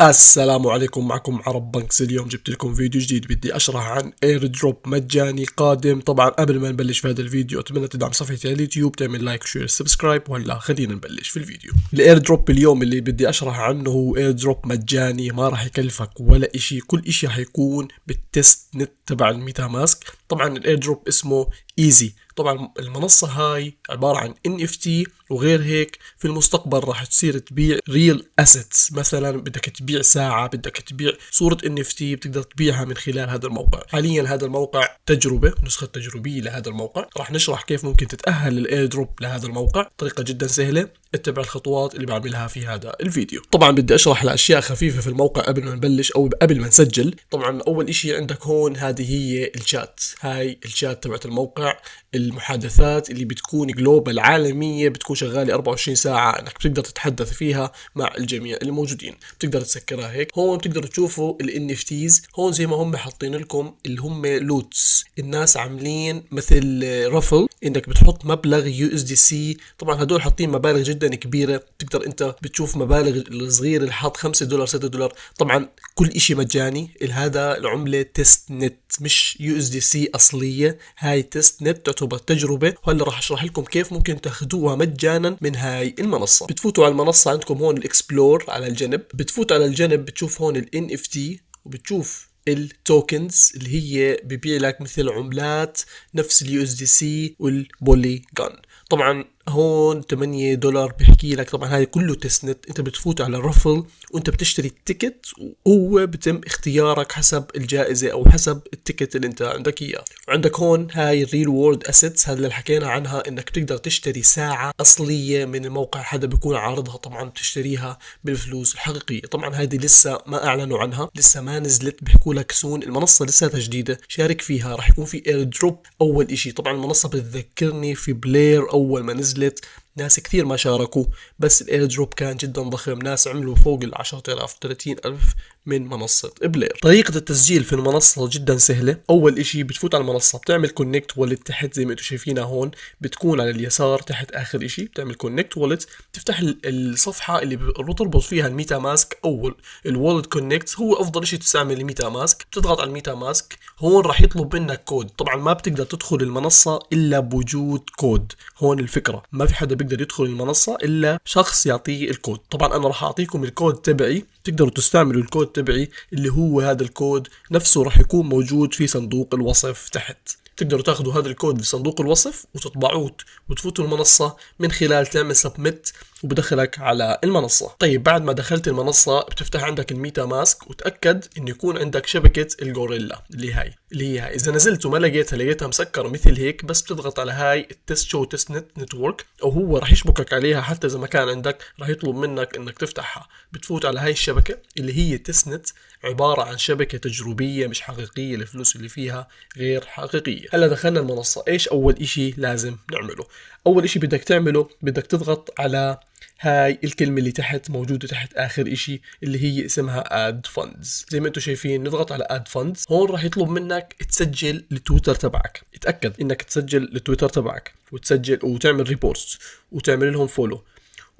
السلام عليكم معكم عرب بنكس اليوم جبت لكم فيديو جديد بدي اشرح عن اير دروب مجاني قادم طبعا قبل ما نبلش في هذا الفيديو اتمنى تدعم صفحتي على اليوتيوب تعمل لايك شير سبسكرايب وهلا خلينا نبلش في الفيديو الاير دروب اليوم اللي بدي اشرح عنه هو اير دروب مجاني ما راح يكلفك ولا شيء كل شيء حيكون بالتست نت تبع الميتا ماسك طبعا الاير دروب اسمه ايزي طبعا المنصة هاي عبارة عن NFT وغير هيك في المستقبل راح تصير تبيع ريل اسيتس مثلا بدك تبيع ساعة بدك تبيع صورة NFT بتقدر تبيعها من خلال هذا الموقع حاليا هذا الموقع تجربة نسخة تجريبية لهذا الموقع راح نشرح كيف ممكن تتأهل للاير دروب لهذا الموقع طريقة جدا سهلة اتبع الخطوات اللي بعملها في هذا الفيديو طبعا بدي اشرح لاشياء خفيفه في الموقع قبل ما نبلش او قبل ما نسجل طبعا اول اشي عندك هون هذه هي الشات هاي الشات تبعت الموقع المحادثات اللي بتكون جلوبال عالميه بتكون شغاله 24 ساعه انك بتقدر تتحدث فيها مع الجميع الموجودين بتقدر تسكرها هيك هون بتقدروا تشوفوا الان اف تيز هون زي ما هم حاطين لكم اللي هم لوتس الناس عاملين مثل رفل انك بتحط مبلغ يو اس دي سي طبعا هدول حاطين مبالغ جدا جدا كبيره بتقدر انت بتشوف مبالغ الصغيره اللي حاط 5 دولار 6 دولار طبعا كل شيء مجاني هذا العمله تيست نت مش يو اس دي سي اصليه هاي تيست نت تعتبر تجربه وهلا راح اشرح لكم كيف ممكن تاخذوها مجانا من هاي المنصه بتفوتوا على المنصه عندكم هون الاكسبلور على الجنب بتفوت على الجنب بتشوف هون الان اف تي وبتشوف التوكنز اللي هي ببيع لك مثل عملات نفس اليو اس دي سي والبوليجون طبعا هون 8 دولار بحكي لك طبعا هاي كله تيست نت انت بتفوت على الرفل وانت بتشتري التيكت وهو بتم اختيارك حسب الجائزه او حسب التيكت اللي انت عندك اياه وعندك هون هاي الريل وورد اسيتس هذا اللي حكينا عنها انك تقدر تشتري ساعه اصليه من الموقع حدا بيكون عارضها طبعا بتشتريها بالفلوس الحقيقيه طبعا هذه لسه ما اعلنوا عنها لسه ما نزلت بيحكوا لك سون المنصه لسه جديده شارك فيها راح يكون في اير دروب اول شيء طبعا المنصه بتذكرني في بلاير اول ما نزل نزلت ناس كثير ما شاركوا بس الاير دروب كان جدا ضخم ناس عملوا فوق ال 10000 و 30000 من منصة بلير طريقة التسجيل في المنصة جدا سهلة أول إشي بتفوت على المنصة بتعمل كونكت والت تحت زي ما انتم شايفينها هون بتكون على اليسار تحت آخر إشي بتعمل كونكت والت بتفتح الصفحة اللي بتربط فيها الميتا ماسك أول الوالد كونكت هو أفضل إشي تستعمل الميتا ماسك بتضغط على الميتا ماسك هون راح يطلب منك كود طبعا ما بتقدر تدخل المنصة إلا بوجود كود هون الفكرة ما في حدا بيقدر يدخل المنصة إلا شخص يعطيه الكود طبعا أنا راح أعطيكم الكود تبعي تقدروا تستعملوا الكود تبعي اللي هو هذا الكود نفسه راح يكون موجود في صندوق الوصف تحت تقدروا تاخذوا هذا الكود في صندوق الوصف وتطبعوه وتفوتوا المنصة من خلال تعمل سبميت وبدخلك على المنصة طيب بعد ما دخلت المنصة بتفتح عندك الميتا ماسك وتأكد انه يكون عندك شبكة الجوريلا اللي هاي ليها يعني؟ اذا نزلت وما لقيتها لقيتها مسكر مثل هيك بس بتضغط على هاي التست شو تست نت نتورك او هو راح يشبكك عليها حتى اذا ما كان عندك راح يطلب منك انك تفتحها بتفوت على هاي الشبكه اللي هي تست نت عباره عن شبكه تجريبيه مش حقيقيه الفلوس اللي فيها غير حقيقيه هلا دخلنا المنصه ايش اول اشي لازم نعمله اول اشي بدك تعمله بدك تضغط على هاي الكلمة اللي تحت موجودة تحت آخر إشي اللي هي اسمها Add Funds زي ما أنتم شايفين نضغط على Add Funds هون راح يطلب منك تسجل التويتر تبعك اتأكد إنك تسجل التويتر تبعك وتسجل وتعمل ريبورتس وتعمل لهم فولو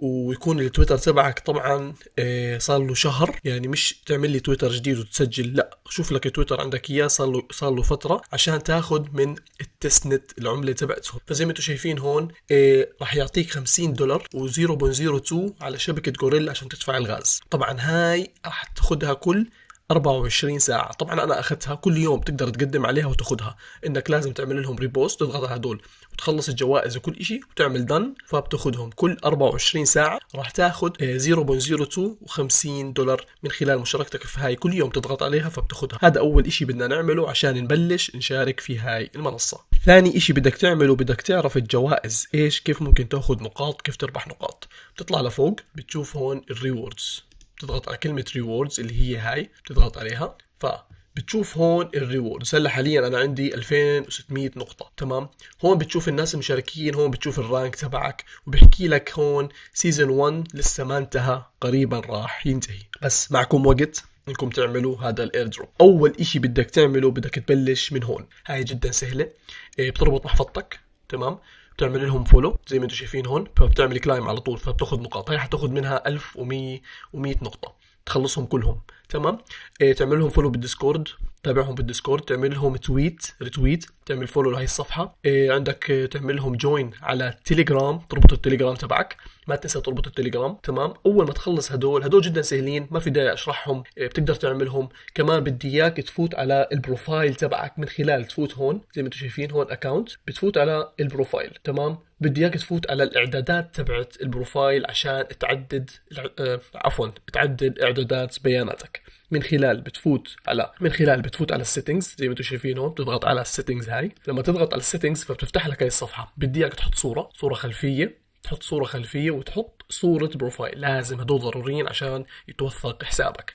ويكون التويتر تبعك طبعا آه، صار له شهر يعني مش تعمل لي تويتر جديد وتسجل لا شوف لك تويتر عندك اياه صار له صار له فتره عشان تاخذ من نت العمله تبعتهم فزي ما انتم شايفين هون آه، راح يعطيك 50 دولار و0.02 على شبكه جوريلا عشان تدفع الغاز طبعا هاي راح تاخذها كل 24 ساعة طبعا أنا أخذتها كل يوم تقدر تقدم عليها وتاخذها إنك لازم تعمل لهم ريبوست تضغط على هدول وتخلص الجوائز وكل إشي وتعمل دن فبتاخذهم كل 24 ساعة راح تاخذ 0.052 آه، دولار من خلال مشاركتك في هاي كل يوم تضغط عليها فبتاخذها هذا أول إشي بدنا نعمله عشان نبلش نشارك في هاي المنصة ثاني إشي بدك تعمله بدك تعرف الجوائز إيش كيف ممكن تاخذ نقاط كيف تربح نقاط بتطلع لفوق بتشوف هون الريوردز بتضغط على كلمه ريوردز اللي هي هاي بتضغط عليها ف بتشوف هون الريوردز هلا حاليا انا عندي 2600 نقطه تمام هون بتشوف الناس المشاركين هون بتشوف الرانك تبعك وبحكي لك هون سيزون 1 لسه ما انتهى قريبا راح ينتهي بس معكم وقت انكم تعملوا هذا الاير دروب اول اشي بدك تعمله بدك تبلش من هون هاي جدا سهله إيه، بتربط محفظتك تمام بتعمل لهم فولو زي ما انتم شايفين هون فبتعمل كلايم على طول فبتاخذ نقاط هي حتاخذ منها 1100 و100 نقطه تخلصهم كلهم تمام إيه تعمل لهم فولو بالديسكورد تابعهم بالديسكورد تعمل لهم تويت ريتويت تعمل فولو لهي الصفحه إيه عندك إيه، تعمل لهم جوين على تليجرام تربط التليجرام تبعك ما تنسى تربط التليجرام تمام اول ما تخلص هدول هدول جدا سهلين ما في داعي اشرحهم إيه بتقدر تعملهم كمان بدي اياك تفوت على البروفايل تبعك من خلال تفوت هون زي ما انتم شايفين هون اكونت بتفوت على البروفايل تمام بدي اياك تفوت على الاعدادات تبعت البروفايل عشان تعدد آه، عفوا تعدل اعدادات بياناتك من خلال بتفوت على من خلال بتفوت على السيتنجز زي ما انتم شايفين هون بتضغط على السيتنجز هاي لما تضغط على السيتنجز فبتفتح لك هاي الصفحه بدي اياك تحط صوره صوره خلفيه تحط صورة خلفية وتحط صورة بروفايل لازم هدول ضروريين عشان يتوثق حسابك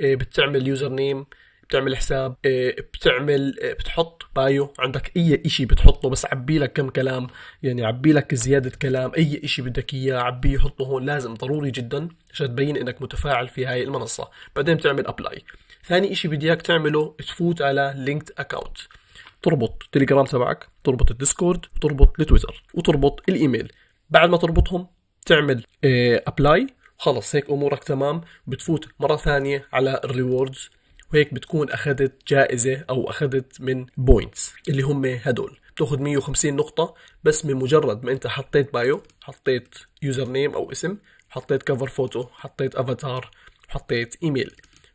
إيه، بتعمل يوزر نيم بتعمل حساب إيه، بتعمل إيه، بتحط بايو عندك اي اشي بتحطه بس عبي لك كم كلام يعني عبي لك زيادة كلام اي اشي بدك اياه عبيه حطه هون لازم ضروري جدا عشان تبين انك متفاعل في هاي المنصة بعدين بتعمل ابلاي ثاني اشي بدي اياك تعمله تفوت على لينكد اكاونت تربط تليجرام تبعك تربط الديسكورد وتربط التويتر وتربط الايميل بعد ما تربطهم تعمل ابلاي خلص هيك امورك تمام بتفوت مره ثانيه على الريوردز وهيك بتكون أخذت جائزة أو أخذت من بوينتس اللي هم هدول بتاخذ 150 نقطة بس بمجرد ما أنت حطيت بايو حطيت يوزر نيم أو اسم حطيت كفر فوتو حطيت أفاتار حطيت إيميل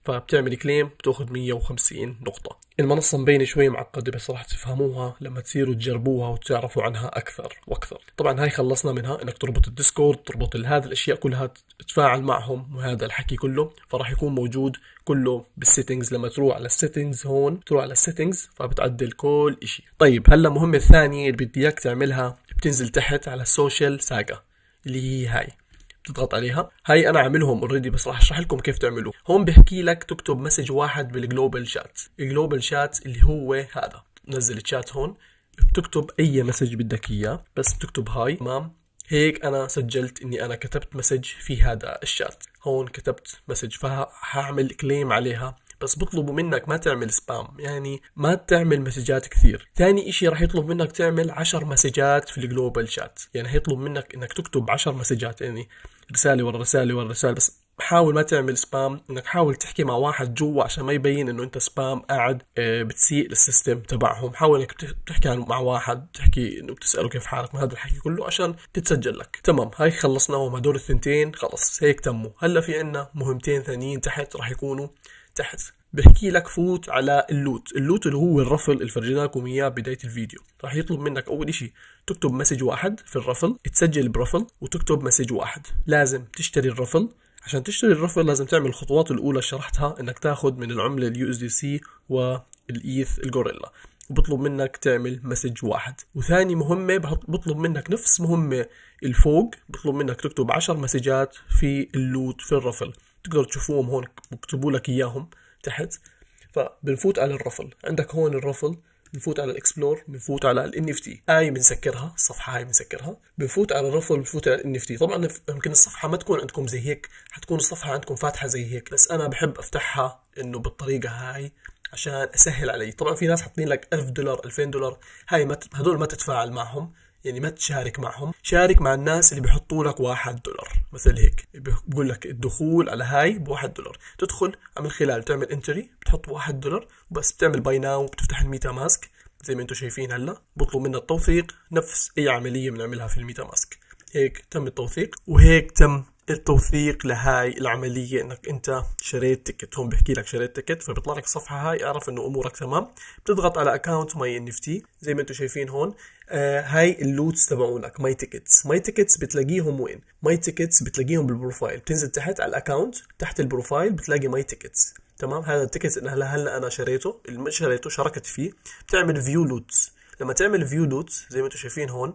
فبتعمل كليم بتاخذ 150 نقطة المنصة مبينة شوي معقدة بس راح تفهموها لما تصيروا تجربوها وتعرفوا عنها أكثر وأكثر طبعا هاي خلصنا منها إنك تربط الديسكورد تربط هذا الأشياء كلها تتفاعل معهم وهذا الحكي كله فراح يكون موجود كله بالسيتنجز لما تروح على السيتنجز هون تروح على السيتنجز فبتعدل كل شيء طيب هلا المهمة الثانية اللي بدي إياك تعملها بتنزل تحت على السوشيال ساجا اللي هي هاي تضغط عليها هاي انا عاملهم اوريدي بس راح اشرح لكم كيف تعملوه هون بحكي لك تكتب مسج واحد بالجلوبال شات الجلوبال شات اللي هو هذا نزل الشات هون بتكتب اي مسج بدك اياه بس بتكتب هاي تمام هيك انا سجلت اني انا كتبت مسج في هذا الشات هون كتبت مسج فهعمل كليم عليها بس بطلبوا منك ما تعمل سبام يعني ما تعمل مسجات كثير ثاني إشي راح يطلب منك تعمل 10 مسجات في الجلوبال شات يعني هيطلب منك انك تكتب 10 مسجات يعني رسالة ورا رسالة ورا رسالة بس حاول ما تعمل سبام انك حاول تحكي مع واحد جوا عشان ما يبين انه انت سبام قاعد آه، بتسيء للسيستم تبعهم حاول انك تحكي مع واحد تحكي انه بتساله كيف حالك من هذا الحكي كله عشان تتسجل لك تمام هاي خلصناهم هدول الثنتين خلص هيك تموا هلا في عنا مهمتين ثانيين تحت راح يكونوا تحت بحكي لك فوت على اللوت اللوت اللي هو الرفل اللي فرجينا لكم اياه بدايه الفيديو راح يطلب منك اول شيء تكتب مسج واحد في الرفل تسجل برفل وتكتب مسج واحد لازم تشتري الرفل عشان تشتري الرفل لازم تعمل الخطوات الاولى اللي شرحتها انك تاخذ من العمله اليو اس دي سي والايث الجوريلا وبطلب منك تعمل مسج واحد وثاني مهمة بطلب منك نفس مهمة الفوق بطلب منك تكتب 10 مسجات في اللوت في الرفل تقدر تشوفوهم هون بكتبوا لك اياهم تحت فبنفوت على الرفل عندك هون الرفل بنفوت على الاكسبلور بنفوت على الان اف تي هاي بنسكرها الصفحه هاي بنسكرها بنفوت على الرفل بنفوت على الان اف تي طبعا يمكن الصفحه ما تكون عندكم زي هيك حتكون الصفحه عندكم فاتحه زي هيك بس انا بحب افتحها انه بالطريقه هاي عشان اسهل علي طبعا في ناس حاطين لك 1000 دولار 2000 دولار هاي ما هدول ما تتفاعل معهم يعني ما تشارك معهم شارك مع الناس اللي بيحطوا لك 1 دولار مثل هيك بقول لك الدخول على هاي بواحد دولار تدخل من خلال تعمل انتري بتحط واحد دولار بس بتعمل باي ناو بتفتح الميتا ماسك زي ما انتم شايفين هلا بطلب منا التوثيق نفس اي عمليه بنعملها في الميتا ماسك هيك تم التوثيق وهيك تم التوثيق لهاي العملية انك انت شريت تكت هون بحكي لك شريت تكت فبيطلع لك الصفحة هاي اعرف انه امورك تمام بتضغط على اكونت ماي ان اف تي زي ما انتم شايفين هون آه هاي اللوتس تبعونك ماي تيكتس ماي تيكتس بتلاقيهم وين ماي تيكتس بتلاقيهم بالبروفايل بتنزل تحت على الاكونت تحت البروفايل بتلاقي ماي تيكتس تمام هذا التيكت هلا هلا انا شريته اللي شريته شاركت فيه بتعمل فيو لوتس لما تعمل فيو لوتس زي ما انتم شايفين هون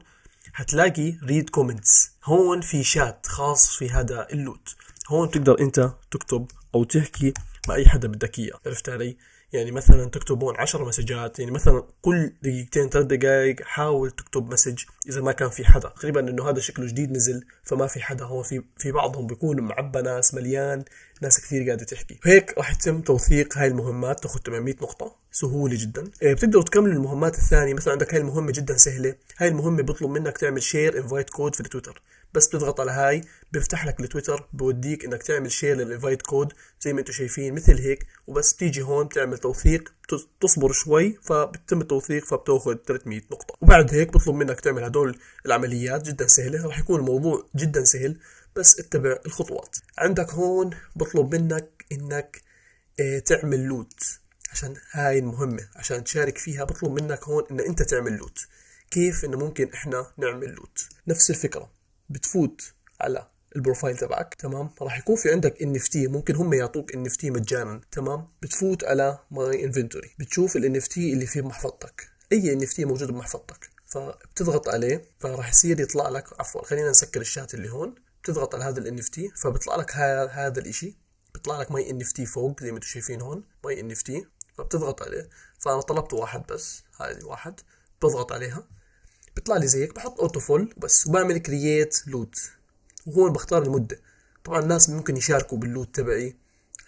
هتلاقي ريد كومنتس هون في شات خاص في هذا اللوت هون بتقدر انت تكتب او تحكي مع اي حدا بدك اياه عرفت علي يعني مثلا تكتب هون 10 مسجات يعني مثلا كل دقيقتين ثلاث دقائق حاول تكتب مسج اذا ما كان في حدا تقريبا انه هذا شكله جديد نزل فما في حدا هو في في بعضهم بيكون معبى ناس مليان ناس كثير قاعده تحكي هيك راح يتم توثيق هاي المهمات تاخذ 800 نقطه سهوله جدا إيه، بتقدروا تكملوا المهمات الثانيه مثلا عندك هاي المهمه جدا سهله هاي المهمه بيطلب منك تعمل شير انفايت كود في التويتر بس بتضغط على هاي بيفتح لك التويتر بوديك انك تعمل شير للانفايت كود زي ما انتم شايفين مثل هيك وبس تيجي هون بتعمل توثيق تصبر شوي فبتم التوثيق فبتاخذ 300 نقطه وبعد هيك بطلب منك تعمل هدول العمليات جدا سهله رح يكون الموضوع جدا سهل بس اتبع الخطوات عندك هون بطلب منك انك إيه، تعمل لوت عشان هاي المهمة عشان تشارك فيها بطلب منك هون ان انت تعمل لوت كيف انه ممكن احنا نعمل لوت نفس الفكرة بتفوت على البروفايل تبعك تمام راح يكون في عندك ان اف تي ممكن هم يعطوك ان اف تي مجانا تمام بتفوت على ماي انفنتوري بتشوف الان اف تي اللي في محفظتك اي ان اف تي موجود بمحفظتك فبتضغط عليه فراح يصير يطلع لك عفوا خلينا نسكر الشات اللي هون بتضغط على هذا الان اف تي فبيطلع لك هذا الاشي بيطلع لك ماي ان اف تي فوق زي ما انتم شايفين هون ماي ان اف تي فبتضغط عليه فانا طلبت واحد بس هذه واحد بضغط عليها بيطلع لي زيك بحط اوتو فول بس وبعمل كرييت لوت وهون بختار المده طبعا الناس ممكن يشاركوا باللوت تبعي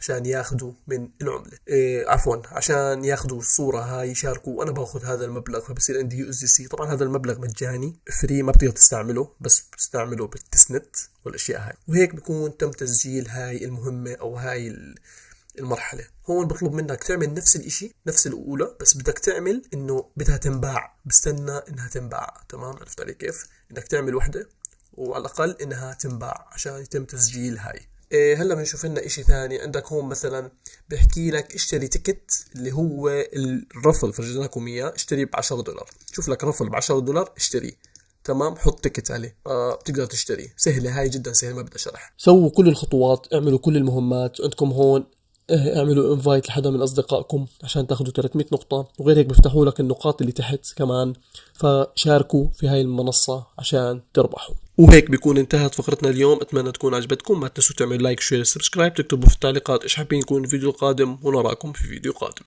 عشان ياخذوا من العمله إيه عفوا عشان ياخذوا الصوره هاي يشاركوا وانا باخذ هذا المبلغ فبصير عندي يو اس دي سي طبعا هذا المبلغ مجاني فري ما بتقدر تستعمله بس بتستعمله بالتسنت والاشياء هاي وهيك بكون تم تسجيل هاي المهمه او هاي المرحله هون بطلب منك تعمل نفس الإشي نفس الاولى بس بدك تعمل انه بدها تنباع بستنى انها تنباع تمام عرفت علي كيف انك تعمل وحده وعلى الاقل انها تنباع عشان يتم تسجيل هاي إيه هلا بنشوف لنا إشي ثاني عندك هون مثلا بحكي لك اشتري تيكت اللي هو الرفل فرجينا لكم اياه اشتري ب 10 دولار شوف لك رفل ب 10 دولار اشتريه تمام حط تيكت عليه آه بتقدر تشتريه سهله هاي جدا سهله ما بدها شرح سووا كل الخطوات اعملوا كل المهمات عندكم هون إيه، اعملوا انفايت لحدا من اصدقائكم عشان تاخذوا 300 نقطة وغير هيك بيفتحوا لك النقاط اللي تحت كمان فشاركوا في هاي المنصة عشان تربحوا وهيك بكون انتهت فقرتنا اليوم اتمنى تكون عجبتكم ما تنسوا تعملوا لايك شير سبسكرايب تكتبوا في التعليقات ايش حابين يكون الفيديو القادم ونراكم في فيديو قادم